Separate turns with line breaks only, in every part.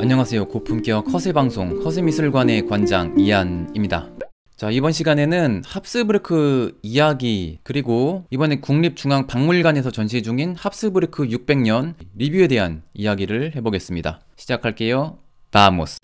안녕하세요. 고품격 허세 방송 허세미술관의 관장 이한입니다자 이번 시간에는 합스부르크 이야기 그리고 이번에 국립중앙박물관에서 전시 중인 합스부르크 600년 리뷰에 대한 이야기를 해보겠습니다. 시작할게요. 바모스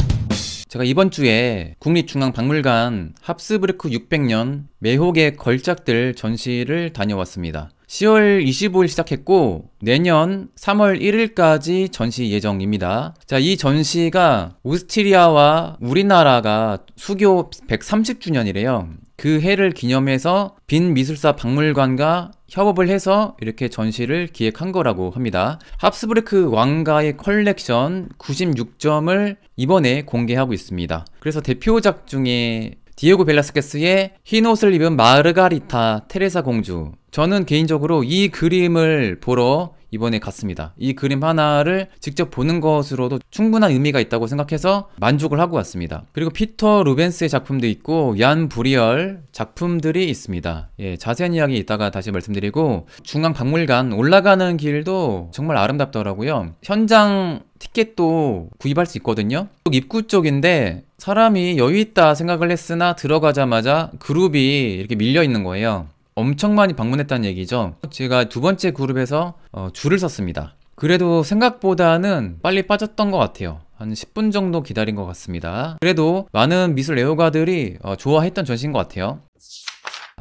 제가 이번 주에 국립중앙박물관 합스부르크 600년 매혹의 걸작들 전시를 다녀왔습니다. 10월 25일 시작했고 내년 3월 1일까지 전시 예정입니다. 자, 이 전시가 오스트리아와 우리나라가 수교 130주년이래요. 그 해를 기념해서 빈 미술사 박물관과 협업을 해서 이렇게 전시를 기획한 거라고 합니다. 합스부르크 왕가의 컬렉션 96점을 이번에 공개하고 있습니다. 그래서 대표작 중에 디에고 벨라스케스의 흰 옷을 입은 마르가리타 테레사 공주 저는 개인적으로 이 그림을 보러 이번에 갔습니다. 이 그림 하나를 직접 보는 것으로도 충분한 의미가 있다고 생각해서 만족을 하고 왔습니다. 그리고 피터 루벤스의 작품도 있고 얀 브리얼 작품들이 있습니다. 예, 자세한 이야기 이따가 다시 말씀드리고 중앙 박물관 올라가는 길도 정말 아름답더라고요. 현장 티켓도 구입할 수 있거든요. 입구 쪽인데 사람이 여유 있다 생각을 했으나 들어가자마자 그룹이 이렇게 밀려 있는 거예요. 엄청 많이 방문했다는 얘기죠 제가 두 번째 그룹에서 어, 줄을 섰습니다 그래도 생각보다는 빨리 빠졌던 것 같아요 한 10분 정도 기다린 것 같습니다 그래도 많은 미술 애호가들이 어, 좋아했던 전시인 것 같아요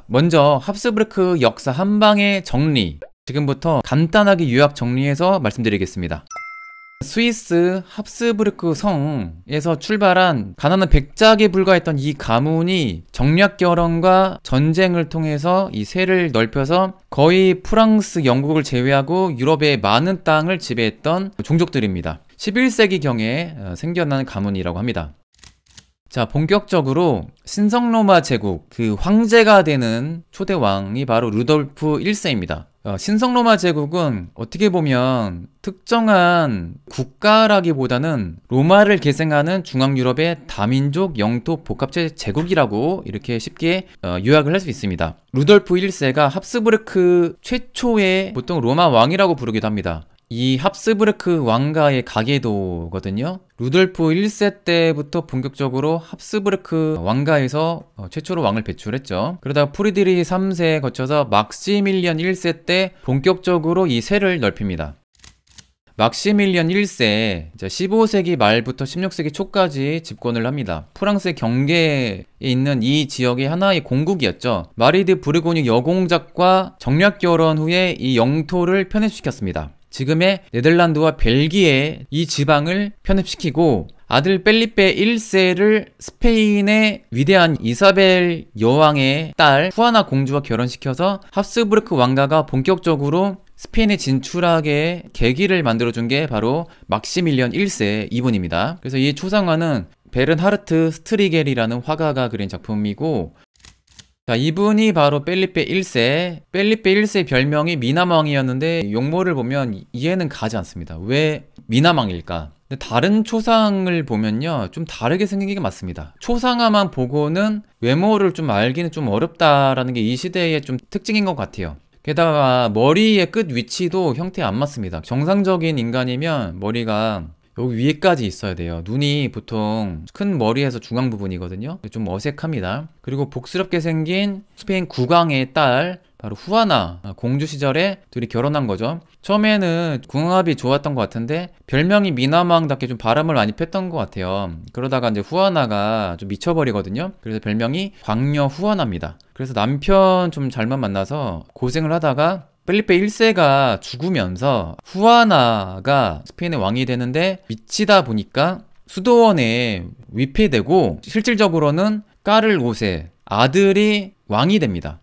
먼저 합스부르크 역사 한방의 정리 지금부터 간단하게 요약 정리해서 말씀드리겠습니다 스위스 합스부르크 성에서 출발한 가난한 백작에 불과했던 이 가문이 정략 결혼과 전쟁을 통해서 이 세를 넓혀서 거의 프랑스, 영국을 제외하고 유럽의 많은 땅을 지배했던 종족들입니다. 11세기경에 어, 생겨난 가문이라고 합니다. 자, 본격적으로 신성로마 제국, 그 황제가 되는 초대왕이 바로 루돌프 1세입니다. 어, 신성로마 제국은 어떻게 보면 특정한 국가라기보다는 로마를 계승하는 중앙유럽의 다민족 영토 복합체 제국이라고 이렇게 쉽게 어, 요약을 할 수 있습니다. 루돌프 1세가 합스부르크 최초의 보통 로마 왕이라고 부르기도 합니다. 이 합스부르크 왕가의 가계도거든요. 루돌프 1세 때부터 본격적으로 합스부르크 왕가에서 어, 최초로 왕을 배출했죠. 그러다가 프리드리히 3세에 거쳐서 막시밀리언 1세 때 본격적으로 이 세를 넓힙니다. 막시밀리언 1세 15세기 말부터 16세기 초까지 집권을 합니다. 프랑스 의 경계에 있는 이 지역의 하나의 공국이었죠. 마리드 브르고뉴 여공작과 정략 결혼 후에 이 영토를 편입시켰습니다. 지금의 네덜란드와 벨기에 이 지방을 편입시키고 아들 펠리페 1세를 스페인의 위대한 이사벨 여왕의 딸 후아나 공주와 결혼시켜서 합스부르크 왕가가 본격적으로 스페인에 진출하게 계기를 만들어준 게 바로 막시밀리언 1세 이분입니다. 그래서 이 초상화는 베른하르트 스트리겔이라는 화가가 그린 작품이고 자, 이분이 바로 펠리페 1세. 펠리페 1세 별명이 미나망이었는데 용모를 보면 이해는 가지 않습니다. 왜 미나망일까? 다른 초상을 보면요. 좀 다르게 생긴 게 맞습니다. 초상화만 보고는 외모를 좀 알기는 좀 어렵다라는 게 이 시대의 좀 특징인 것 같아요. 게다가 머리의 끝 위치도 형태안 맞습니다. 정상적인 인간이면 머리가 여기 위에까지 있어야 돼요 눈이 보통 큰 머리에서 중앙 부분이거든요 좀 어색합니다 그리고 복스럽게 생긴 스페인 국왕의 딸 바로 후아나 아, 공주 시절에 둘이 결혼한 거죠 처음에는 궁합이 좋았던 것 같은데 별명이 미나망답게 좀 바람을 많이 폈던 것 같아요 그러다가 이제 후아나가 좀 미쳐버리거든요 그래서 별명이 광녀 후아나입니다 그래서 남편 좀 잘못 만나서 고생을 하다가 펠리페 1세가 죽으면서 후아나가 스페인의 왕이 되는데 미치다 보니까 수도원에 위폐되고 실질적으로는 까를 5세 아들이 왕이 됩니다.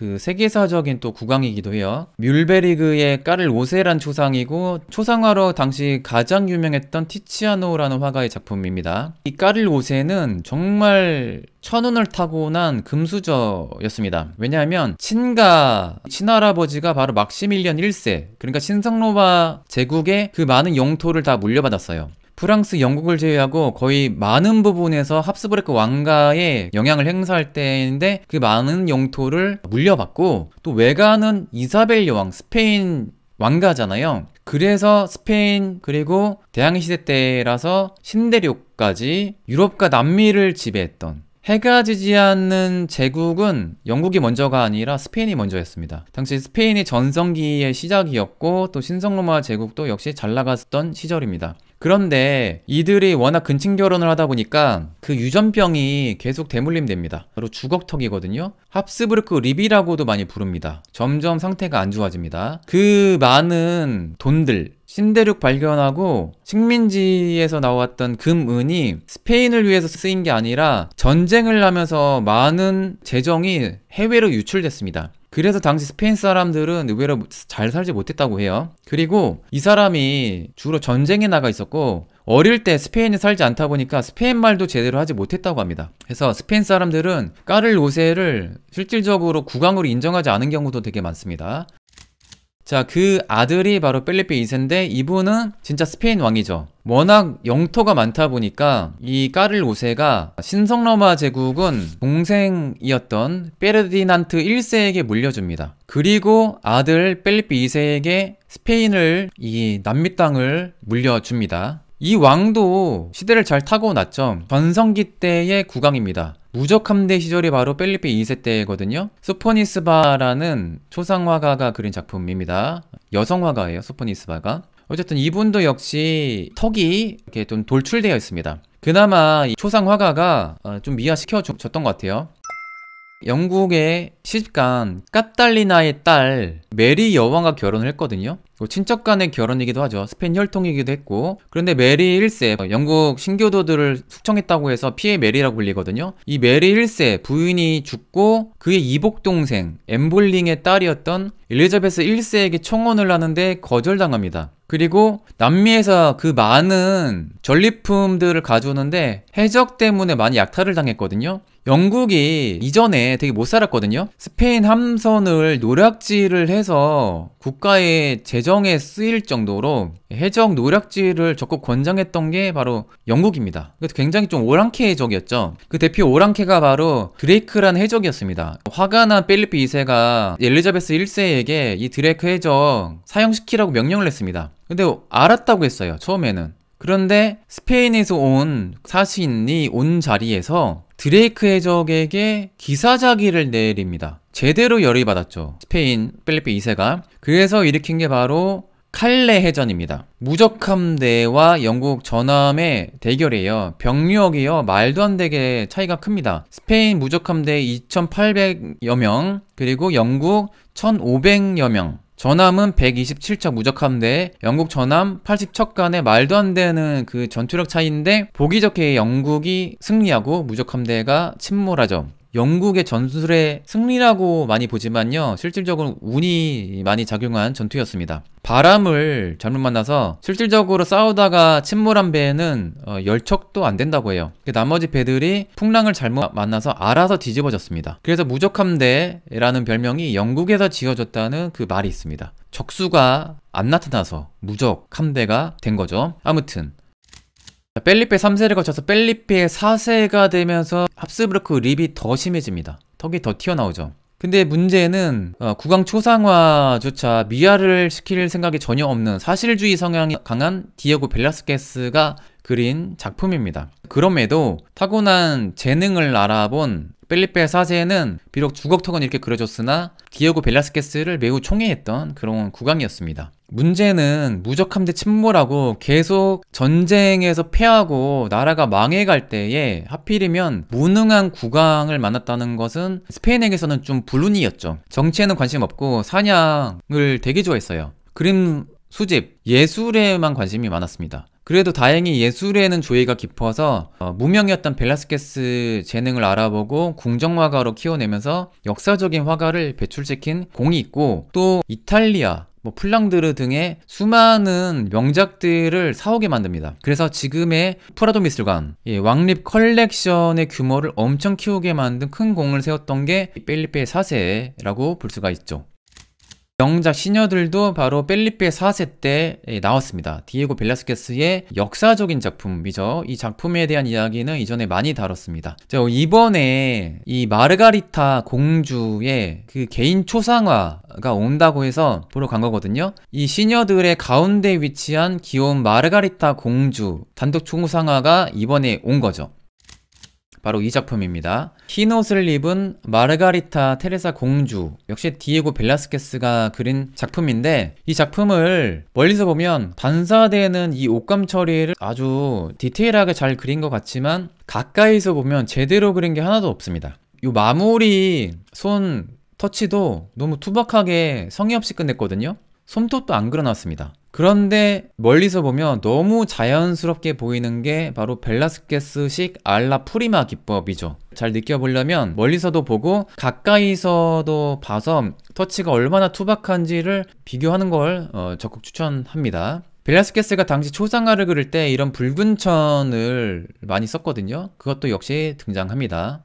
그 세계사적인 또 국왕이기도 해요. 뮬베리그의 까를 5세란 초상이고 초상화로 당시 가장 유명했던 티치아노라는 화가의 작품입니다. 이 까를 5세는 정말 천운을 타고난 금수저였습니다. 왜냐하면 친가, 친할아버지가 바로 막시밀리안 1세, 그러니까 신성로마 제국의 그 많은 영토를 다 물려받았어요. 프랑스, 영국을 제외하고 거의 많은 부분에서 합스부르크 왕가에 영향을 행사할 때인데 그 많은 영토를 물려받고 또 외가는 이사벨 여왕, 스페인 왕가잖아요. 그래서 스페인 그리고 대항해 시대 때라서 신대륙까지 유럽과 남미를 지배했던 해가 지지 않는 제국은 영국이 먼저가 아니라 스페인이 먼저였습니다. 당시 스페인이 전성기의 시작이었고 또 신성로마 제국도 역시 잘 나갔던 시절입니다. 그런데 이들이 워낙 근친 결혼을 하다 보니까 그 유전병이 계속 대물림됩니다. 바로 주걱턱이거든요. 합스부르크 립이라고도 많이 부릅니다. 점점 상태가 안 좋아집니다. 그 많은 돈들, 신대륙 발견하고 식민지에서 나왔던 금은이 스페인을 위해서 쓰인 게 아니라 전쟁을 하면서 많은 재정이 해외로 유출됐습니다. 그래서 당시 스페인 사람들은 의외로 잘 살지 못했다고 해요. 그리고 이 사람이 주로 전쟁에 나가 있었고 어릴 때 스페인에 살지 않다 보니까 스페인 말도 제대로 하지 못했다고 합니다. 그래서 스페인 사람들은 까를 요세를 실질적으로 국왕으로 인정하지 않은 경우도 되게 많습니다. 자, 그 아들이 바로 필리페 2세인데 이분은 진짜 스페인 왕이죠. 워낙 영토가 많다 보니까 이 까를 5세가 신성로마 제국은 동생이었던 페르디난트 1세에게 물려줍니다. 그리고 아들 필리페 2세에게 스페인을 이 남미 땅을 물려줍니다. 이 왕도 시대를 잘 타고 났죠. 전성기 때의 국왕입니다. 무적 함대 시절이 바로 펠리페 2세 때거든요 소포니스바라는 초상화가가 그린 작품입니다 여성화가예요 소포니스바가 어쨌든 이분도 역시 턱이 이렇게 좀 돌출되어 있습니다 그나마 초상화가가 어, 좀 미화시켜 줬던 것 같아요 영국의 시집간 까딸리나의 딸 메리 여왕과 결혼을 했거든요 친척 간의 결혼이기도 하죠. 스페인 혈통이기도 했고. 그런데 메리 1세, 어, 영국 신교도들을 숙청했다고 해서 피해 메리라고 불리거든요. 이 메리 1세 부인이 죽고 그의 이복 동생 엠볼링의 딸이었던 엘리자베스 1세에게 청혼을 하는데 거절당합니다. 그리고 남미에서 그 많은 전리품들을 가져오는데 해적 때문에 많이 약탈을 당했거든요. 영국이 이전에 되게 못 살았거든요. 스페인 함선을 노략질을 해서 국가의 재정에 쓰일 정도로 해적 노략질을 적극 권장했던 게 바로 영국입니다. 굉장히 좀 오랑캐 해적이었죠. 그 대표 오랑캐가 바로 드레이크라는 해적이었습니다. 화가 난 필리프 2세가 엘리자베스 1세에게 이 드레이크 해적 사용시키라고 명령을 했습니다. 근데 알았다고 했어요. 처음에는. 그런데 스페인에서 온 사신이 온 자리에서 드레이크 해적에게 기사자기를 내립니다. 제대로 열이 받았죠. 스페인 필리프 2세가. 그래서 일으킨 게 바로 칼레 해전입니다. 무적함대와 영국 전함의 대결이에요. 병력이요. 말도 안 되게 차이가 큽니다. 스페인 무적함대 2,800여 명, 그리고 영국 1,500여 명. 전함은 127척 무적함대, 영국 전함 80척 간의 말도 안 되는 그 전투력 차이인데 보기 좋게 영국이 승리하고 무적함대가 침몰하죠. 영국의 전술의 승리라고 많이 보지만요. 실질적으로 운이 많이 작용한 전투였습니다. 바람을 잘못 만나서 실질적으로 싸우다가 침몰한 배에는 어, 열척도 안 된다고 해요. 그 나머지 배들이 풍랑을 잘못 만나서 알아서 뒤집어졌습니다. 그래서 무적함대라는 별명이 영국에서 지어졌다는 그 말이 있습니다. 적수가 안 나타나서 무적 함대가 된 거죠. 아무튼 벨리페 3세를 거쳐서 벨리페 4세가 되면서 합스브르크 립이 더 심해집니다. 턱이 더 튀어나오죠. 근데 문제는 어, 국왕 초상화조차 미아를 시킬 생각이 전혀 없는 사실주의 성향이 강한 디에고 벨라스케스가 그린 작품입니다. 그럼에도 타고난 재능을 알아본 펠리페 4세는 비록 주걱턱은 이렇게 그려졌으나 디에고 벨라스케스를 매우 총애했던 그런 국왕이었습니다. 문제는 무적함대 침몰하고 계속 전쟁에서 패하고 나라가 망해갈 때에 하필이면 무능한 국왕을 만났다는 것은 스페인에게서는 좀 불운이었죠. 정치에는 관심 없고 사냥을 되게 좋아했어요. 그림 수집, 예술에만 관심이 많았습니다. 그래도 다행히 예술에는 조예가 깊어서 어, 무명이었던 벨라스케스 재능을 알아보고 궁정화가로 키워내면서 역사적인 화가를 배출시킨 공이 있고 또 이탈리아 뭐 플랑드르 등의 수많은 명작들을 사오게 만듭니다. 그래서 지금의 프라도 미술관, 예, 왕립 컬렉션의 규모를 엄청 키우게 만든 큰 공을 세웠던 게 펠리페 4세라고 볼 수가 있죠. 영작 시녀들도 바로 펠리페 4세 때 예, 나왔습니다. 디에고 벨라스케스의 역사적인 작품이죠. 이 작품에 대한 이야기는 이전에 많이 다뤘습니다. 자, 이번에 이 마르가리타 공주의 그 개인 초상화가 온다고 해서 보러 간 거거든요. 이 시녀들의 가운데 위치한 귀여운 마르가리타 공주 단독 초상화가 이번에 온 거죠. 바로 이 작품입니다. 흰옷을 입은 마르가리타 테레사 공주 역시 디에고 벨라스케스가 그린 작품인데 이 작품을 멀리서 보면 반사되는 이 옷감 처리를 아주 디테일하게 잘 그린 것 같지만 가까이서 보면 제대로 그린 게 하나도 없습니다. 이 마무리 손 터치도 너무 투박하게 성의 없이 끝냈거든요. 손톱도 안 그려놨습니다. 그런데 멀리서 보면 너무 자연스럽게 보이는 게 바로 벨라스케스식 알라 프리마 기법이죠. 잘 느껴보려면 멀리서도 보고 가까이서도 봐서 터치가 얼마나 투박한지를 비교하는 걸 어, 적극 추천합니다. 벨라스케스가 당시 초상화를 그릴 때 이런 붉은 천을 많이 썼거든요. 그것도 역시 등장합니다.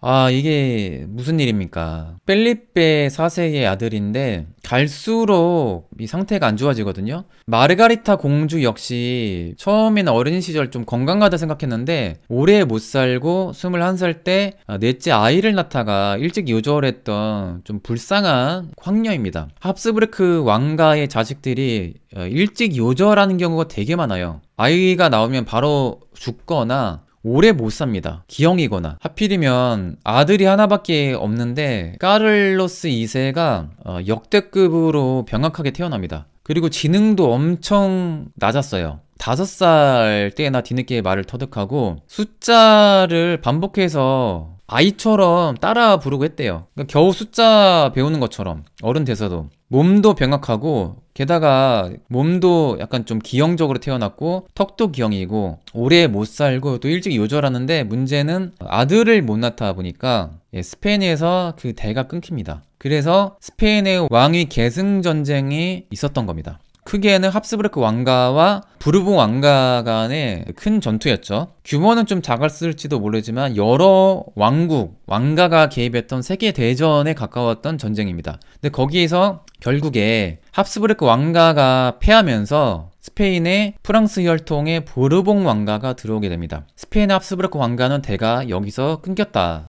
아, 이게 무슨 일입니까? 펠리페 4세의 아들인데 갈수록 이 상태가 안 좋아지거든요. 마르가리타 공주 역시 처음에는 어린 시절 좀 건강하다 생각했는데 오래 못 살고 21살 때 넷째 아이를 낳다가 일찍 요절했던 좀 불쌍한 황녀입니다. 합스부르크 왕가의 자식들이 어, 일찍 요절하는 경우가 되게 많아요. 아이가 나오면 바로 죽거나 오래 못 삽니다. 기형이거나. 하필이면 아들이 하나밖에 없는데 까를로스 2세가 어, 역대급으로 병약하게 태어납니다. 그리고 지능도 엄청 낮았어요. 5살 때나 뒤늦게 말을 터득하고 숫자를 반복해서 아이처럼 따라 부르고 했대요. 그러니까 겨우 숫자 배우는 것처럼 어른 돼서도 몸도 병약하고 게다가 몸도 약간 좀 기형적으로 태어났고 턱도 기형이고 오래 못 살고 또 일찍 요절하는데 문제는 아들을 못 낳다 보니까 예, 스페인에서 그 대가 끊깁니다. 그래서 스페인의 왕위 계승 전쟁이 있었던 겁니다. 크기에는 합스부르크 왕가와 부르봉 왕가 간의 큰 전투였죠. 규모는 좀 작았을지도 모르지만 여러 왕국, 왕가가 개입했던 세계 대전에 가까웠던 전쟁입니다. 근데 거기에서 결국에 합스부르크 왕가가 패하면서 스페인의 프랑스 혈통의 보르봉 왕가가 들어오게 됩니다. 스페인 의 합스부르크 왕가는 대가 여기서 끊겼다.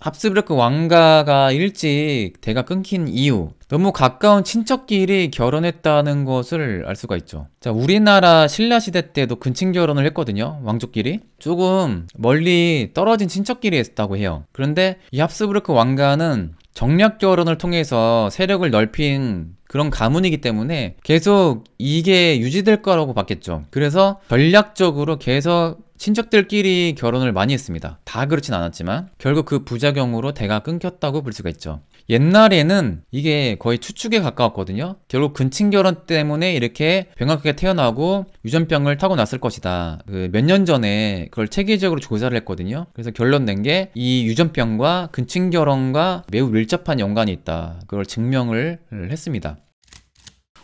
합스부르크 왕가가 일찍 대가 끊긴 이유 너무 가까운 친척끼리 결혼했다는 것을 알 수가 있죠 자 우리나라 신라시대 때도 근친 결혼을 했거든요 왕족끼리 조금 멀리 떨어진 친척끼리 했다고 해요 그런데 이 합스부르크 왕가는 정략 결혼을 통해서 세력을 넓힌 그런 가문이기 때문에 계속 이게 유지될 거라고 봤겠죠. 그래서 전략적으로 계속 친척들끼리 결혼을 많이 했습니다. 다 그렇진 않았지만 결국 그 부작용으로 대가 끊겼다고 볼 수가 있죠. 옛날에는 이게 거의 추측에 가까웠거든요. 결국 근친 결혼 때문에 이렇게 병약하게 태어나고 유전병을 타고 났을 것이다. 그 몇 년 전에 그걸 체계적으로 조사를 했거든요. 그래서 결론 낸 게 이 유전병과 근친 결혼과 매우 밀접한 연관이 있다. 그걸 증명을 했습니다.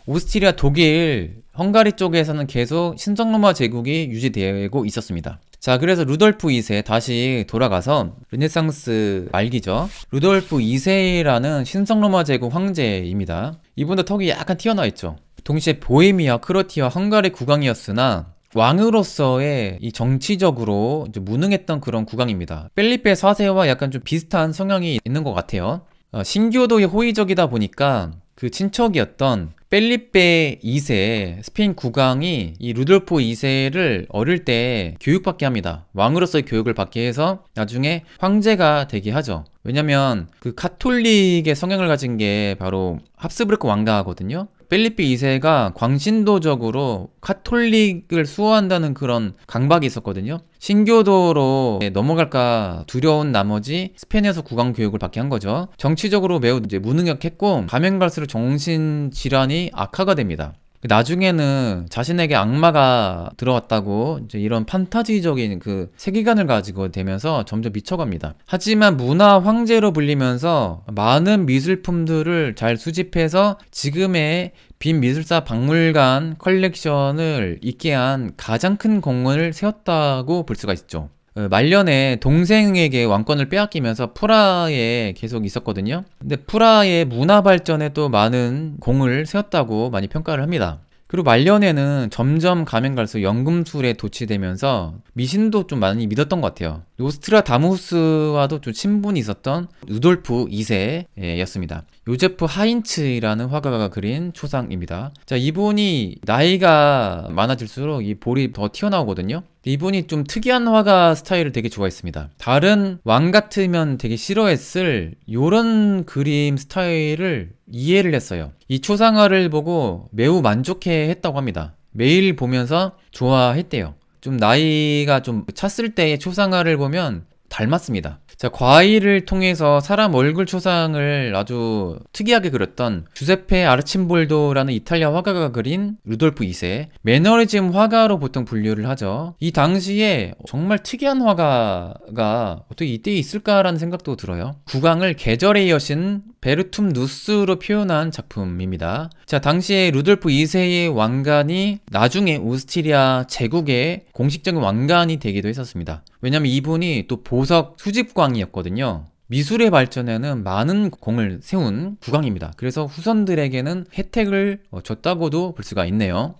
오스트리아, 독일, 헝가리 쪽에서는 계속 신성로마 제국이 유지되고 있었습니다. 자, 그래서 루돌프 2세 다시 돌아가서 르네상스 말기죠. 루돌프 2세라는 신성로마 제국 황제입니다. 이분도 턱이 약간 튀어나 와 있죠. 동시에 보헤미아, 크로티아, 헝가리 국왕이었으나 왕으로서의 이 정치적으로 무능했던 그런 국왕입니다. 펠리페 4세와 약간 좀 비슷한 성향이 있는 것 같아요. 어, 신교도의 호의적이다 보니까 그 친척이었던 펠리페 2세 스페인 국왕이 이 루돌포 2세를 어릴 때 교육받게 합니다. 왕으로서의 교육을 받게 해서 나중에 황제가 되게 하죠. 왜냐면 그 카톨릭의 성향을 가진 게 바로 합스부르크 왕가거든요. 필리피 2세가 광신도적으로 카톨릭을 수호한다는 그런 강박이 있었거든요. 신교도로 넘어갈까 두려운 나머지 스페인에서 국왕 교육을 받게 한 거죠. 정치적으로 매우 이제 무능력했고 가면 갈수록 정신 질환이 악화가 됩니다. 나중에는 자신에게 악마가 들어왔다고 이런 판타지적인 그 세계관을 가지고 되면서 점점 미쳐갑니다. 하지만 문화 황제로 불리면서 많은 미술품들을 잘 수집해서 지금의 빈 미술사 박물관 컬렉션을 있게 한 가장 큰 공헌을 세웠다고 볼 수가 있죠. 어, 말년에 동생에게 왕권을 빼앗기면서 프라에 계속 있었거든요. 근데 프라의 문화 발전에 또 많은 공을 세웠다고 많이 평가를 합니다. 그리고 말년에는 점점 가면 갈수록 연금술에 도취되면서 미신도 좀 많이 믿었던 것 같아요. 노스트라다무스와도 좀 친분이 있었던 루돌프 2세였습니다. 요제프 하인츠라는 화가가 그린 초상입니다. 자, 이분이 나이가 많아질수록 이 볼이 더 튀어나오거든요. 이분이 좀 특이한 화가 스타일을 되게 좋아했습니다. 다른 왕 같으면 되게 싫어했을 요런 그림 스타일을 이해를 했어요. 이 초상화를 보고 매우 만족해 했다고 합니다. 매일 보면서 좋아했대요. 좀 나이가 좀 찼을 때의 초상화를 보면 닮았습니다. 자, 과일을 통해서 사람 얼굴 초상을 아주 특이하게 그렸던 주세페 아르침볼도라는 이탈리아 화가가 그린 루돌프 2세 매너리즘 화가로 보통 분류를 하죠. 이 당시에 정말 특이한 화가가 어떻게 이때 있을까라는 생각도 들어요. 국왕을 계절의 여신 베르툼 누스로 표현한 작품입니다. 자, 당시에 루돌프 2세의 왕관이 나중에 오스트리아 제국의 공식적인 왕관이 되기도 했었습니다. 왜냐면 이분이 또 보석 수집광이었거든요. 미술의 발전에는 많은 공을 세운 국왕입니다. 그래서 후손들에게는 혜택을 어, 줬다고도 볼 수가 있네요.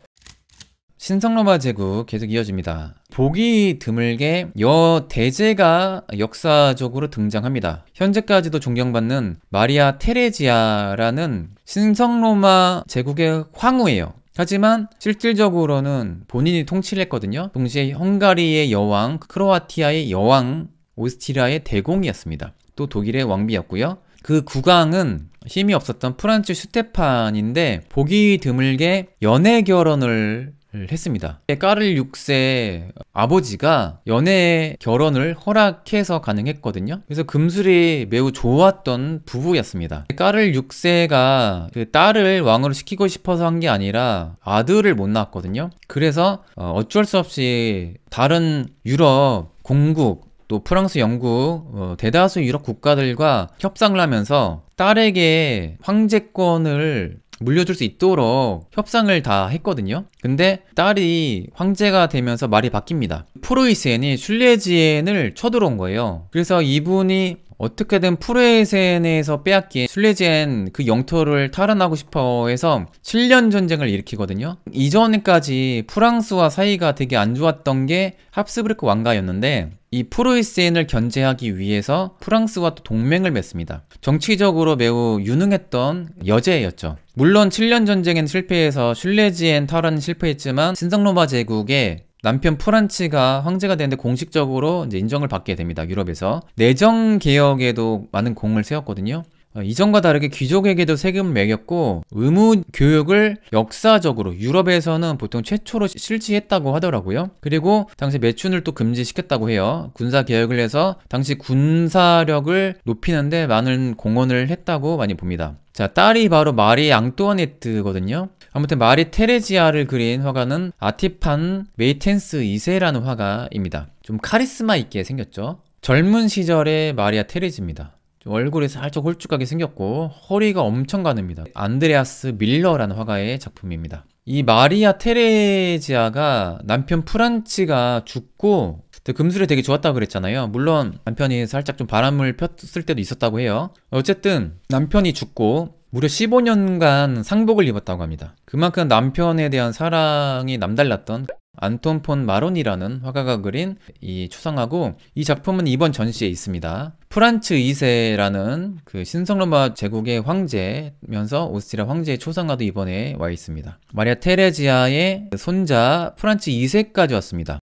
신성로마 제국 계속 이어집니다. 보기 드물게 여대제가 역사적으로 등장합니다. 현재까지도 존경받는 마리아 테레지아라는 신성로마 제국의 황후예요. 하지만 실질적으로는 본인이 통치를 했거든요. 동시에 헝가리의 여왕, 크로아티아의 여왕, 오스트리아의 대공이었습니다. 또 독일의 왕비였고요. 그 국왕은 힘이 없었던 프란츠 슈테판인데 보기 드물게 연애 결혼을 했습니다. 까를 6세 아버지가 연애 결혼을 허락해서 가능했거든요. 그래서 금술이 매우 좋았던 부부였습니다. 까를 6세가 그 딸을 왕으로 시키고 싶어서 한 게 아니라 아들을 못 낳았거든요. 그래서 어, 어쩔 수 없이 다른 유럽 공국 또 프랑스, 영국 어, 대다수 유럽 국가들과 협상을 하면서 딸에게 황제권을 물려줄 수 있도록 협상을 다 했거든요. 근데 딸이 황제가 되면서 말이 바뀝니다. 프로이스엔이 슐레지엔을 쳐들어온 거예요. 그래서 이분이 어떻게든 프레센에서 빼앗긴 슬레지엔 그 영토를 탈환하고 싶어 해서 7년 전쟁을 일으키거든요. 이전까지 프랑스와 사이가 되게 안 좋았던 게 합스부르크 왕가였는데 이 프로이센을 견제하기 위해서 프랑스와 또 동맹을 맺습니다. 정치적으로 매우 유능했던 여제였죠. 물론 7년 전쟁엔 실패해서 슐레지엔 탈환은 실패했지만 신성로마 제국의 남편 프란츠가 황제가 되는데 공식적으로 이제 인정을 받게 됩니다. 유럽에서 내정 개혁에도 많은 공을 세웠거든요. 어, 이전과 다르게 귀족에게도 세금을 매겼고 의무 교육을 역사적으로 유럽에서는 보통 최초로 실시했다고 하더라고요. 그리고 당시 매춘을 또 금지시켰다고 해요. 군사 개혁을 해서 당시 군사력을 높이는데 많은 공헌을 했다고 많이 봅니다. 자, 딸이 바로 마리 앙뚜아네트거든요. 아무튼 마리 테레지아를 그린 화가는 아티판 메이텐스 2세라는 화가입니다. 좀 카리스마 있게 생겼죠. 젊은 시절의 마리아 테레지입니다. 얼굴이 살짝 홀쭉하게 생겼고 허리가 엄청 가늡니다. 안드레아스 밀러라는 화가의 작품입니다. 이 마리아 테레지아가 남편 프란치가 죽고 금술이 되게 좋았다고 그랬잖아요. 물론 남편이 살짝 좀 바람을 폈을 때도 있었다고 해요. 어쨌든 남편이 죽고 무려 15년간 상복을 입었다고 합니다. 그만큼 남편에 대한 사랑이 남달랐던 안톤 폰 마론이라는 화가가 그린 이 추상화고 이 작품은 이번 전시에 있습니다. 프란츠 2세라는 그 신성로마 제국의 황제면서 오스트리아 황제의 초상화도 이번에 와 있습니다. 마리아 테레지아의 손자 프란츠 2세까지 왔습니다.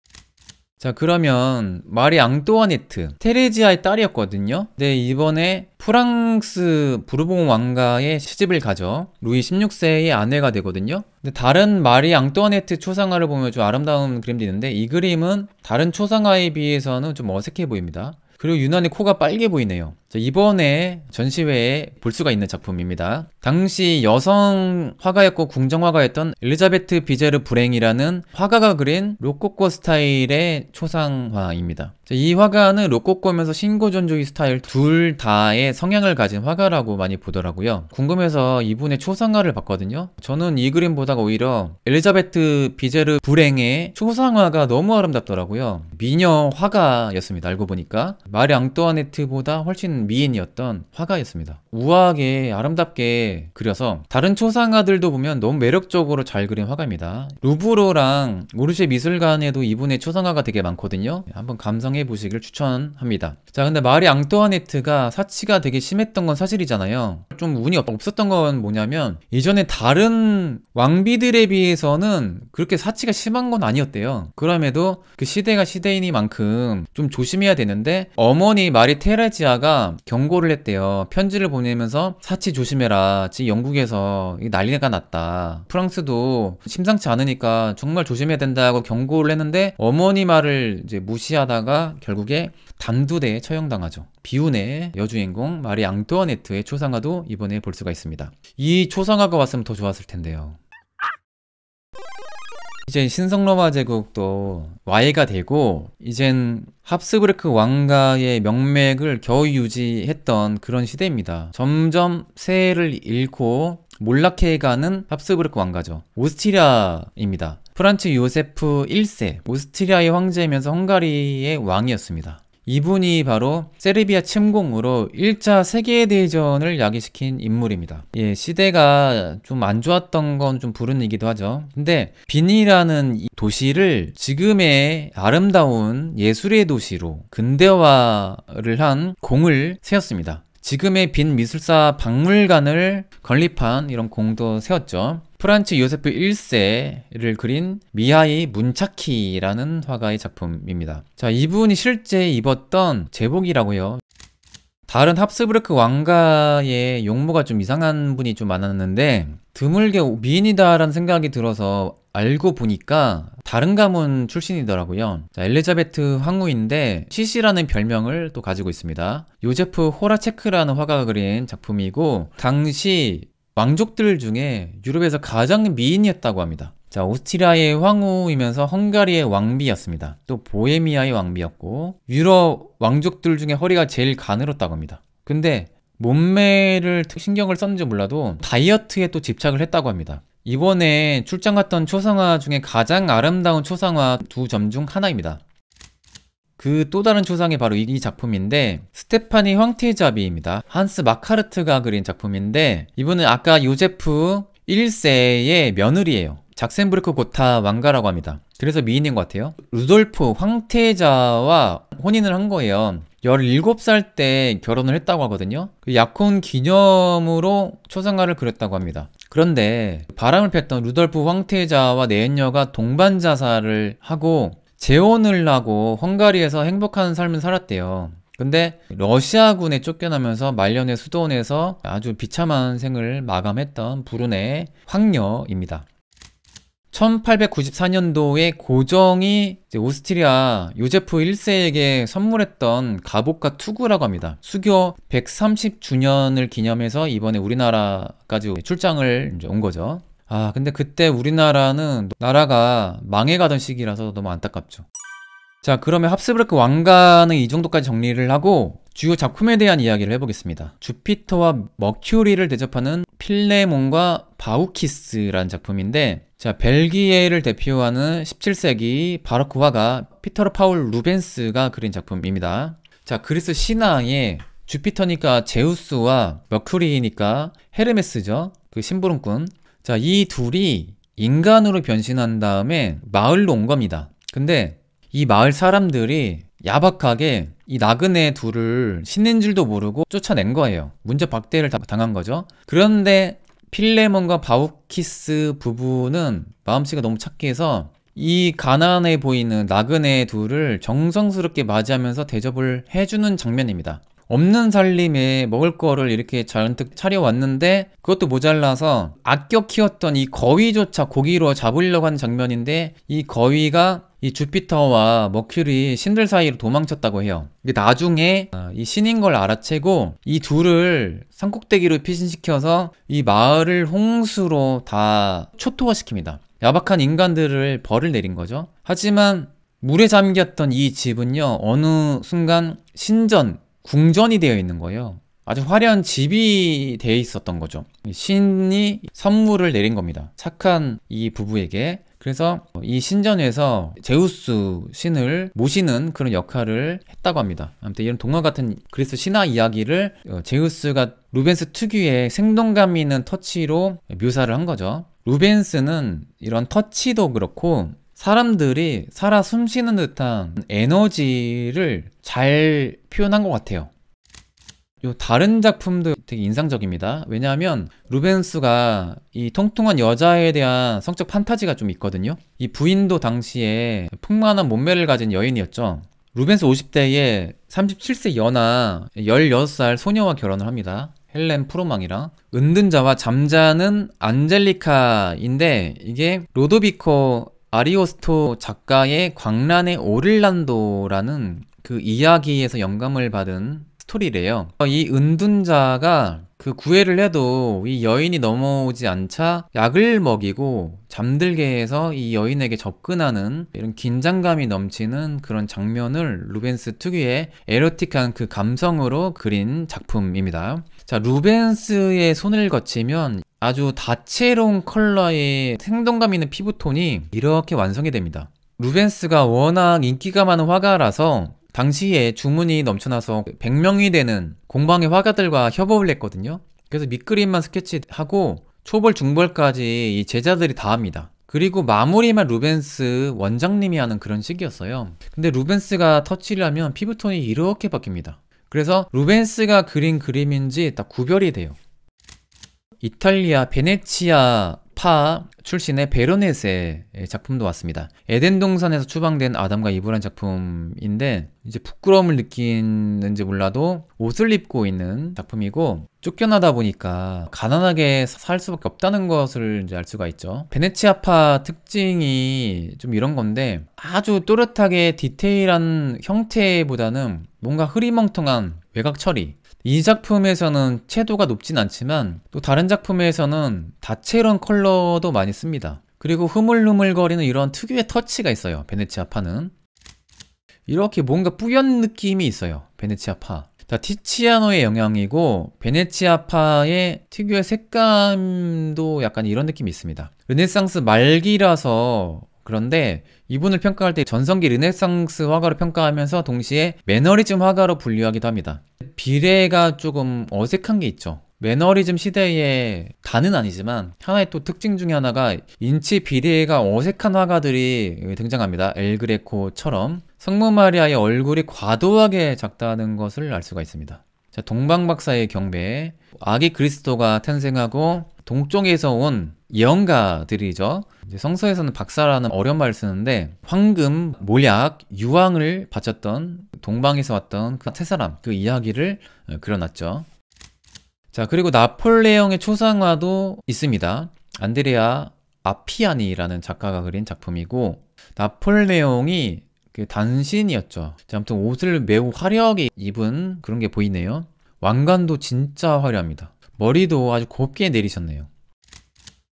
자 그러면 마리 앙또아네트 테레지아의 딸이었거든요 근데 네, 이번에 프랑스 부르봉 왕가의 시집을 가죠 루이 16세의 아내가 되거든요 근데 다른 마리 앙또아네트 초상화를 보면 좀 아름다운 그림도 있는데 이 그림은 다른 초상화에 비해서는 좀 어색해 보입니다 그리고 유난히 코가 빨개 보이네요 이번에 전시회에 볼 수가 있는 작품입니다. 당시 여성 화가였고 궁정화가였던 엘리자베트 비제르 브랭이라는 화가가 그린 로코코 스타일의 초상화입니다. 이 화가는 로코코면서 신고전주의 스타일 둘 다의 성향을 가진 화가라고 많이 보더라고요. 궁금해서 이분의 초상화를 봤거든요. 저는 이그림보다 오히려 엘리자베트 비제르 브랭의 초상화가 너무 아름답더라고요. 미녀 화가였습니다. 알고 보니까 마리 앙뚜아네트보다 훨씬 미인이었던 화가였습니다. 우아하게 아름답게 그려서 다른 초상화들도 보면 너무 매력적으로 잘 그린 화가입니다. 루브르랑 오르쉐 미술관에도 이분의 초상화가 되게 많거든요. 예, 한번 감상해 보시길 추천합니다. 자 근데 마리 앙뚜아네트가 사치가 되게 심했던 건 사실이잖아요. 좀 운이 없었던 건 뭐냐면 이전에 다른 왕비들에 비해서는 그렇게 사치가 심한 건 아니었대요. 그럼에도 그 시대가 시대이니만큼 좀 조심해야 되는데 어머니 마리 테레지아가 경고를 했대요. 편지를 보내면서 사치 조심해라. 지금 영국에서 난리가 났다. 프랑스도 심상치 않으니까 정말 조심해야 된다고 경고를 했는데 어머니 말을 이제 무시하다가 결국에 단두대에 처형당하죠. 비운의 여주인공 마리 앙뚜아네트의 초상화도 이번에 볼 수가 있습니다. 이 초상화가 왔으면 더 좋았을 텐데요. 이제 신성로마 제국도 와해가 되고 이젠 합스부르크 왕가의 명맥을 겨우 유지했던 그런 시대입니다. 점점 세를 잃고 몰락해가는 합스부르크 왕가죠. 오스트리아입니다. 프란츠 요세프 1세, 오스트리아의 황제이면서 헝가리의 왕이었습니다. 이분이 바로 세르비아 침공으로 1차 세계대전을 야기시킨 인물입니다. 예, 시대가 좀 안 좋았던 건좀 불운이기도 하죠. 근데 빈이라는 도시를 지금의 아름다운 예술의 도시로 근대화를 한 공을 세웠습니다. 지금의 빈 미술사 박물관을 건립한 이런 공도 세웠죠. 프란츠 요세프 1세를 그린 미하이 문차키라는 화가의 작품입니다. 자, 이분이 실제 입었던 제복이라고요. 다른 합스부르크 왕가의 용모가 좀 이상한 분이 좀 많았는데 드물게 미인이다라는 생각이 들어서 알고 보니까 다른 가문 출신이더라고요. 자, 엘리자베트 황후인데 시시라는 별명을 또 가지고 있습니다. 요제프 호라체크라는 화가가 그린 작품이고 당시 왕족들 중에 유럽에서 가장 미인이었다고 합니다. 자, 오스트리아의 황후이면서 헝가리의 왕비였습니다. 또 보헤미아의 왕비였고 유럽 왕족들 중에 허리가 제일 가늘었다고 합니다. 근데 몸매를 신경을 썼는지 몰라도 다이어트에 또 집착을 했다고 합니다. 이번에 출장 갔던 초상화 중에 가장 아름다운 초상화 두 점 중 하나입니다. 그또 다른 초상이 바로 이, 작품인데 스테파니 황티자비입니다. 한스 마카르트가 그린 작품인데 이분은 아까 요제프 1세의 며느리예요. 작센브르크 고타 왕가라고 합니다. 그래서 미인인 것 같아요. 루돌프 황태자와 혼인을 한 거예요. 17살 때 결혼을 했다고 하거든요. 그 약혼 기념으로 초상화를 그렸다고 합니다. 그런데 바람을 폈던 루돌프 황태자와 내연녀가 동반 자살을 하고 재혼을 하고 헝가리에서 행복한 삶을 살았대요. 근데 러시아군에 쫓겨나면서 말년에 수도원에서 아주 비참한 생을 마감했던 불운의 황녀입니다. 1894년도에 고정이 오스트리아 요제프 1세에게 선물했던 갑옷과 투구라고 합니다. 수교 130주년을 기념해서 이번에 우리나라까지 출장을 온 거죠. 아 근데 그때 우리나라는 나라가 망해가던 시기라서 너무 안타깝죠 자 그러면 합스부르크 왕가은이 정도까지 정리를 하고 주요 작품에 대한 이야기를 해보겠습니다 주피터와 머큐리를 대접하는 필레몬과 바우키스라는 작품인데 자 벨기에를 대표하는 17세기 바로크화가 피터르 파울 루벤스가 그린 작품입니다 자 그리스 신앙의 주피터니까 제우스와 머큐리니까 헤르메스죠 그 심부름꾼 자, 이 둘이 인간으로 변신한 다음에 마을로 온 겁니다. 근데 이 마을 사람들이 야박하게 이 나그네 둘을 신인 줄도 모르고 쫓아낸 거예요. 문제 박대를 당한 거죠. 그런데 필레몬과 바우키스 부부는 마음씨가 너무 착해서 이 가난해 보이는 나그네 둘을 정성스럽게 맞이하면서 대접을 해주는 장면입니다. 없는 살림에 먹을 거를 이렇게 잔뜩 차려왔는데 그것도 모자라서 아껴 키웠던 이 거위조차 고기로 잡으려고 하는 장면인데 이 거위가 이 주피터와 머큐리 신들 사이로 도망쳤다고 해요. 나중에 아, 이 신인 걸 알아채고 이 둘을 산꼭대기로 피신시켜서 이 마을을 홍수로 다 초토화시킵니다. 야박한 인간들을 벌을 내린 거죠. 하지만 물에 잠겼던 이 집은요, 어느 순간 신전, 궁전이 되어 있는 거예요. 아주 화려한 집이 되어 있었던 거죠. 신이 선물을 내린 겁니다. 착한 이 부부에게. 그래서 이 신전에서 제우스 신을 모시는 그런 역할을 했다고 합니다. 아무튼 이런 동화 같은 그리스 신화 이야기를 어, 제우스가 루벤스 특유의 생동감 있는 터치로 묘사를 한 거죠. 루벤스는 이런 터치도 그렇고 사람들이 살아 숨쉬는 듯한 에너지를 잘 표현한 것 같아요. 요 다른 작품도 되게 인상적입니다. 왜냐하면 루벤스가 이 통통한 여자에 대한 성적 판타지가 좀 있거든요. 이 부인도 당시에 풍만한 몸매를 가진 여인이었죠. 루벤스 50대에 37세 연하 16살 소녀와 결혼을 합니다. 헬렌 프로망이랑 은둔자와 잠자는 안젤리카인데 이게 로도비코 아리오스토 작가의 광란의 오릴란도라는그 이야기에서 영감을 받은 스토리래요. 이 은둔자가 그 구애를 해도 이 여인이 넘어오지 않자 약을 먹이고 잠들게 해서 이 여인에게 접근하는 이런 긴장감이 넘치는 그런 장면을 루벤스 특유의 에로틱한 그 감성으로 그린 작품입니다. 자, 루벤스의 손을 거치면 아주 다채로운 컬러의 생동감 있는 피부톤이 이렇게 완성이 됩니다. 루벤스가 워낙 인기가 많은 화가라서 당시에 주문이 넘쳐나서 100명이 되는 공방의 화가들과 협업을 했거든요. 그래서 밑그림만 스케치하고 초벌, 중벌까지 이 제자들이 다 합니다. 그리고 마무리만 루벤스 원장님이 하는 그런 식이었어요. 근데 루벤스가 터치를 하면 피부톤이 이렇게 바뀝니다. 그래서 루벤스가 그린 그림인지 딱 구별이 돼요. 이탈리아 베네치아 파 출신의 베르네스의 작품도 왔습니다. 에덴 동산에서 추방된 아담과 이브란 작품인데 이제 부끄러움을 느끼는지 몰라도 옷을 입고 있는 작품이고 쫓겨나다 보니까 가난하게 살 수밖에 없다는 것을 이제 알 수가 있죠. 베네치아파 특징이 좀 이런 건데 아주 또렷하게 디테일한 형태보다는 뭔가 흐리멍텅한 외곽 처리 이 작품에서는 채도가 높진 않지만 또 다른 작품에서는 다채로운 컬러도 많이 씁니다. 그리고 흐물흐물거리는 이런 특유의 터치가 있어요. 베네치아 파는. 이렇게 뭔가 뿌연 느낌이 있어요. 베네치아 파. 자, 티치아노의 영향이고 베네치아파의 특유의 색감도 약간 이런 느낌이 있습니다. 르네상스 말기라서 그런데 이분을 평가할 때 전성기 르네상스 화가로 평가하면서 동시에 매너리즘 화가로 분류하기도 합니다. 비례가 조금 어색한 게 있죠. 매너리즘 시대의 단은 아니지만 하나의 또 특징 중에 하나가 인치 비례가 어색한 화가들이 등장합니다. 엘그레코처럼 성모 마리아의 얼굴이 과도하게 작다는 것을 알 수가 있습니다. 자, 동방박사의 경배 아기 그리스도가 탄생하고 동쪽에서 온 예언가들이죠. 성서에서는 박사라는 어려운 말을 쓰는데 황금, 몰약, 유황을 바쳤던 동방에서 왔던 그 세 사람 그 이야기를 어, 그려놨죠. 자 그리고 나폴레옹의 초상화도 있습니다. 안드레아 아피아니라는 작가가 그린 작품이고 나폴레옹이 그 단신이었죠. 자, 아무튼 옷을 매우 화려하게 입은 그런 게 보이네요. 왕관도 진짜 화려합니다. 머리도 아주 곱게 내리셨네요.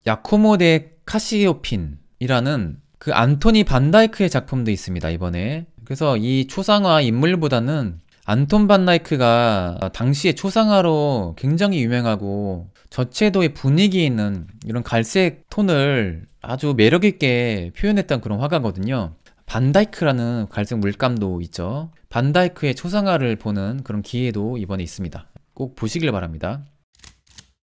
야코모 데 카시오핀이라는 그 안토니 반다이크의 작품도 있습니다 이번에 그래서 이 초상화 인물보다는 안톤 반다이크가 당시에 초상화로 굉장히 유명하고 저체도의 분위기 있는 이런 갈색 톤을 아주 매력있게 표현했던 그런 화가거든요 반다이크라는 갈색 물감도 있죠 반다이크의 초상화를 보는 그런 기회도 이번에 있습니다 꼭 보시길 바랍니다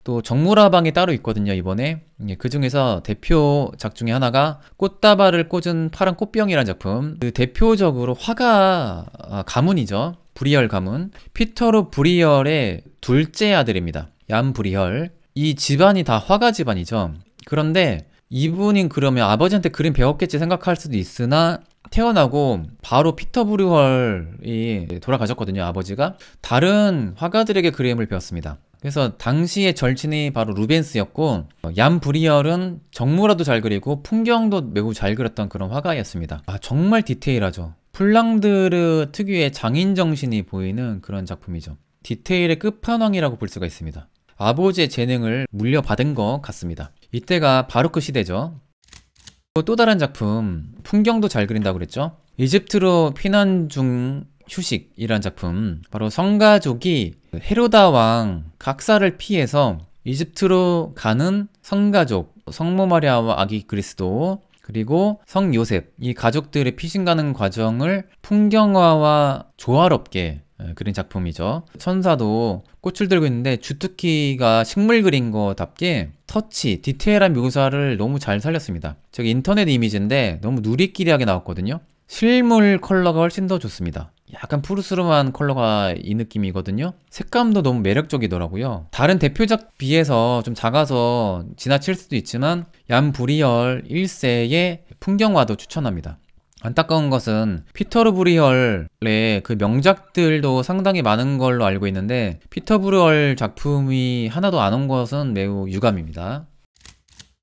또 정무라방이 따로 있거든요 이번에 예, 그 중에서 대표작 중에 하나가 꽃다발을 꽂은 파란 꽃병이라는 작품 그 대표적으로 화가 아, 가문이죠 브리얼 가문 피터로 브리얼의 둘째 아들입니다 얀 브리얼 이 집안이 다 화가 집안이죠 그런데 이분인 그러면 아버지한테 그림 배웠겠지 생각할 수도 있으나 태어나고 바로 피터 브리얼이 돌아가셨거든요 아버지가 다른 화가들에게 그림을 배웠습니다 그래서 당시의 절친이 바로 루벤스였고 얀 브리얼은 정무라도 잘 그리고 풍경도 매우 잘 그렸던 그런 화가였습니다. 아 정말 디테일하죠. 플랑드르 특유의 장인 정신이 보이는 그런 작품이죠. 디테일의 끝판왕이라고 볼 수가 있습니다. 아버지의 재능을 물려받은 것 같습니다. 이때가 바로크 시대죠. 또 다른 작품 풍경도 잘 그린다고 그랬죠. 이집트로 피난 중 휴식이란 작품 바로 성가족이 헤로다 왕 각사를 피해서 이집트로 가는 성가족 성모 마리아와 아기 그리스도 그리고 성 요셉 이 가족들의 피신 가는 과정을 풍경화와 조화롭게 그린 작품이죠. 천사도 꽃을 들고 있는데 주특기가 식물 그린 거답게 터치, 디테일한 묘사를 너무 잘 살렸습니다. 저기 인터넷 이미지인데 너무 누리끼리하게 나왔거든요. 실물 컬러가 훨씬 더 좋습니다. 약간 푸르스름한 컬러가 이 느낌이거든요 색감도 너무 매력적이더라고요 다른 대표작 비해서 좀 작아서 지나칠 수도 있지만 얀브리얼 1세의 풍경화도 추천합니다 안타까운 것은 피터르 브리얼의 그 명작들도 상당히 많은 걸로 알고 있는데 피터 브리얼 작품이 하나도 안 온 것은 매우 유감입니다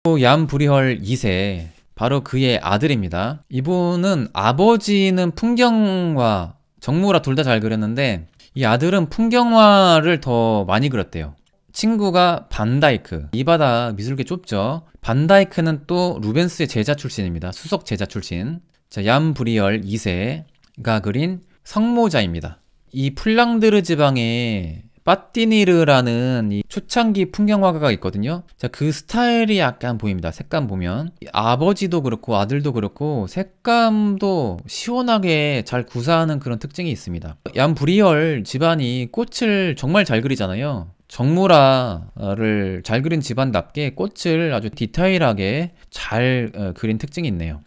또 얀 브리얼 2세 바로 그의 아들입니다 이분은 아버지는 풍경화 정무라 둘 다 잘 그렸는데 이 아들은 풍경화를 더 많이 그렸대요. 친구가 반다이크. 이 바다 미술계 좁죠. 반다이크는 또 루벤스의 제자 출신입니다. 수석 제자 출신. 자, 얀 브리얼 2세가 그린 성모자입니다. 이 플랑드르 지방의 빠띠니르라는 이 초창기 풍경 화가가 있거든요. 자, 그 스타일이 약간 보입니다. 색감 보면 아버지도 그렇고 아들도 그렇고 색감도 시원하게 잘 구사하는 그런 특징이 있습니다. 얀 브리얼 집안이 꽃을 정말 잘 그리잖아요. 정무라를 잘 그린 집안답게 꽃을 아주 디테일하게 잘 어, 그린 특징이 있네요.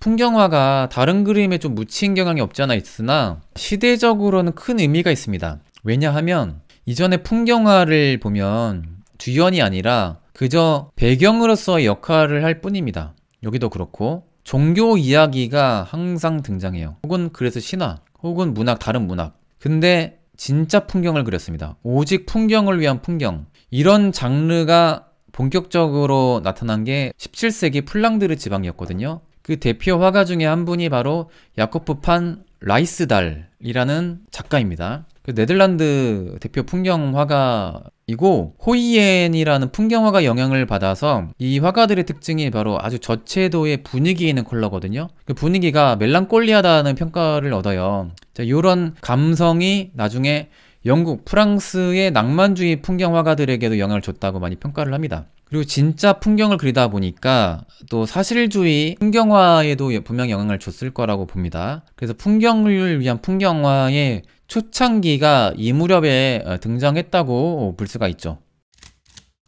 풍경화가 다른 그림에 좀 묻힌 경향이 없지 않아 있으나 시대적으로는 큰 의미가 있습니다. 왜냐하면 이전의 풍경화를 보면 주연이 아니라 그저 배경으로서의 역할을 할 뿐입니다. 여기도 그렇고 종교 이야기가 항상 등장해요. 혹은 그래서 신화, 혹은 문학, 다른 문학. 근데 진짜 풍경을 그렸습니다. 오직 풍경을 위한 풍경. 이런 장르가 본격적으로 나타난 게 17세기 플랑드르 지방이었거든요. 그 대표 화가 중에 한 분이 바로 야코프 판 라이스달이라는 작가입니다. 그 네덜란드 대표 풍경화가이고 호이엔이라는 풍경화가 영향을 받아서 이 화가들의 특징이 바로 아주 저체도의 분위기 있는 컬러거든요. 그 분위기가 멜랑꼴리하다는 평가를 얻어요. 자, 이런 감성이 나중에 영국, 프랑스의 낭만주의 풍경화가들에게도 영향을 줬다고 많이 평가를 합니다. 그리고 진짜 풍경을 그리다 보니까 또 사실주의 풍경화에도 분명 영향을 줬을 거라고 봅니다. 그래서 풍경을 위한 풍경화의 초창기가 이 무렵에 어, 등장했다고 볼 수가 있죠.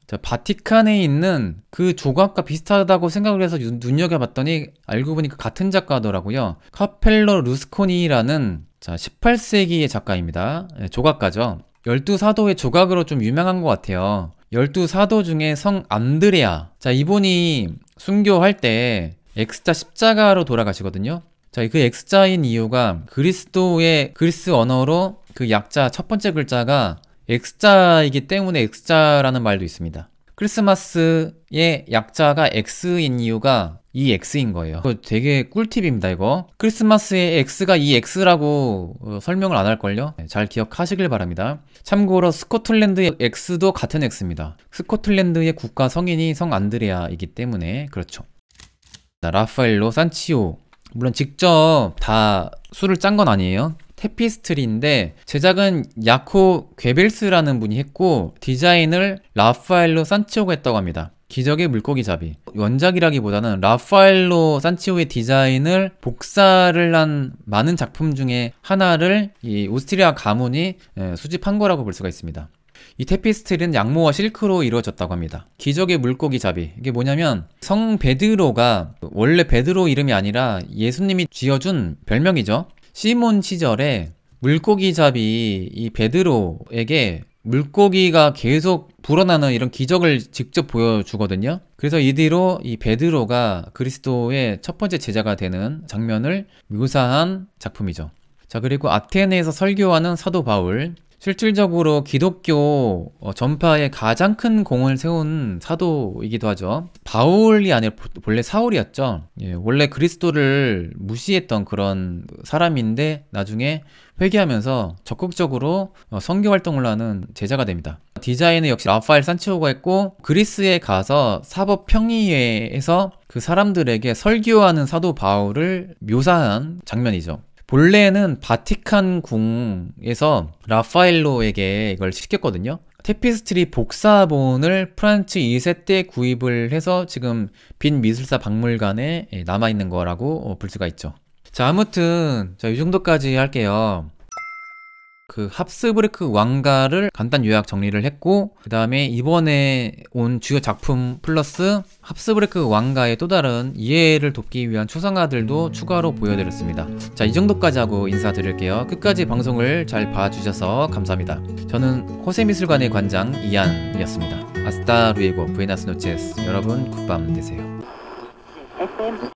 자, 바티칸에 있는 그 조각과 비슷하다고 생각을 해서 눈여겨봤더니 알고 보니까 그 같은 작가더라고요. 카펠로 루스코니라는 자, 18세기의 작가입니다. 예, 조각가죠. 12사도의 조각으로 좀 유명한 것 같아요. 12사도 중에 성 안드레아. 자, 이분이 순교할 때 엑스자 십자가로 돌아가시거든요. 자, 그 X자인 이유가 그리스도의 그리스 언어로 그 약자 첫 번째 글자가 X자이기 때문에 X자라는 말도 있습니다. 크리스마스의 약자가 X인 이유가 이 X인 거예요. 이거 되게 꿀팁입니다, 이거. 크리스마스의 X가 이 X라고 어, 설명을 안 할걸요? 네, 잘 기억하시길 바랍니다. 참고로 스코틀랜드의 X도 같은 X입니다. 스코틀랜드의 국가 성인이 성 안드레아이기 때문에 그렇죠. 라파엘로 산치오 물론 직접 다 술을 짠 건 아니에요. 테피스트리인데 제작은 야코 괴벨스라는 분이 했고 디자인을 라파엘로 산치오가 했다고 합니다. 기적의 물고기 잡이 원작이라기보다는 라파엘로 산치오의 디자인을 복사를 한 많은 작품 중에 하나를 이 오스트리아 가문이 예, 수집한 거라고 볼 수가 있습니다. 이 테피스트리는 양모와 실크로 이루어졌다고 합니다. 기적의 물고기 잡이. 이게 뭐냐면 성 베드로가 원래 베드로 이름이 아니라 예수님이 지어준 별명이죠. 시몬 시절에 물고기 잡이 이 베드로에게 물고기가 계속 불어나는 이런 기적을 직접 보여주거든요. 그래서 이 뒤로 이 베드로가 그리스도의 첫 번째 제자가 되는 장면을 묘사한 작품이죠. 자, 그리고 아테네에서 설교하는 사도 바울, 실질적으로 기독교 어, 전파에 가장 큰 공을 세운 사도이기도 하죠. 바울이 아니라 본래 사울이었죠. 예, 원래 그리스도를 무시했던 그런 사람인데 나중에 회개하면서 적극적으로 선교 어, 활동을 하는 제자가 됩니다. 디자인은 역시 라파엘 산치오가 했고 그리스에 가서 사법 평의회에서 그 사람들에게 설교하는 사도 바울을 묘사한 장면이죠. 본래는 바티칸 궁에서 라파엘로에게 이걸 시켰거든요. 테피스트리 복사본을 프란츠 2세 때 구입을 해서 지금 빈 미술사 박물관에 예, 남아있는 거라고 어, 볼 수가 있죠. 자, 아무튼 자, 이 정도까지 할게요. 그 합스브레크 왕가를 간단 요약 정리를 했고 그 다음에 이번에 온 주요 작품 플러스 합스브레크 왕가의 또 다른 이해를 돕기 위한 초상화들도 음. 추가로 보여드렸습니다. 자 이 정도까지 하고 인사드릴게요. 끝까지 방송을 잘 봐주셔서 감사합니다. 저는 호세미술관의 관장 이안이었습니다. 아스타 루에고 부에나스노체스 여러분 굿밤 되세요.